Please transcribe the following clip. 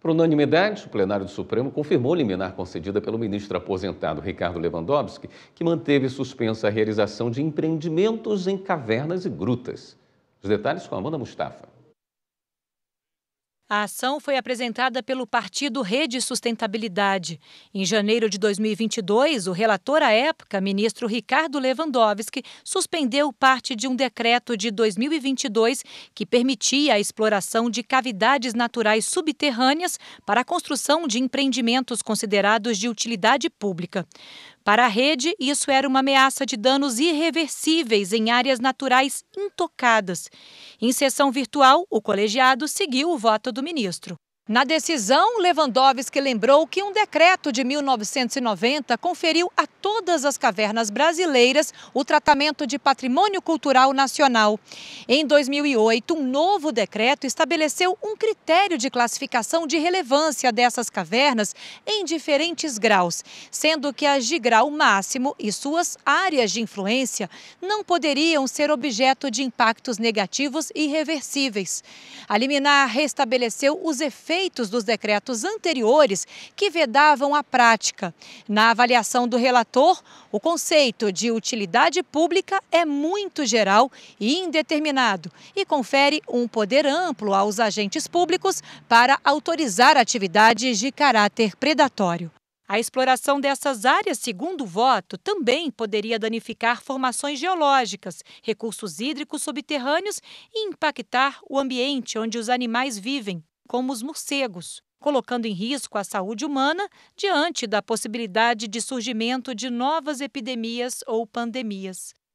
Por unanimidade, o plenário do Supremo confirmou a liminar concedida pelo ministro aposentado Ricardo Lewandowski, que manteve suspensa a realização de empreendimentos em cavernas e grutas. Os detalhes com Amanda Mustafa. A ação foi apresentada pelo partido Rede Sustentabilidade. Em janeiro de 2022, o relator à época, ministro Ricardo Lewandowski, suspendeu parte de um decreto de 2022 que permitia a exploração de cavidades naturais subterrâneas para a construção de empreendimentos considerados de utilidade pública. Para a rede, isso era uma ameaça de danos irreversíveis em áreas naturais intocadas. Em sessão virtual, o colegiado seguiu o voto do ministro. Na decisão, Lewandowski lembrou que um decreto de 1990 conferiu a todas as cavernas brasileiras o tratamento de patrimônio cultural nacional. Em 2008, um novo decreto estabeleceu um critério de classificação de relevância dessas cavernas em diferentes graus, sendo que as de grau máximo e suas áreas de influência não poderiam ser objeto de impactos negativos irreversíveis. A liminar restabeleceu os efeitos efeitos dos decretos anteriores que vedavam a prática. Na avaliação do relator, o conceito de utilidade pública é muito geral e indeterminado e confere um poder amplo aos agentes públicos para autorizar atividades de caráter predatório. A exploração dessas áreas, segundo o voto, também poderia danificar formações geológicas, recursos hídricos subterrâneos e impactar o ambiente onde os animais vivem como os morcegos, colocando em risco a saúde humana diante da possibilidade de surgimento de novas epidemias ou pandemias.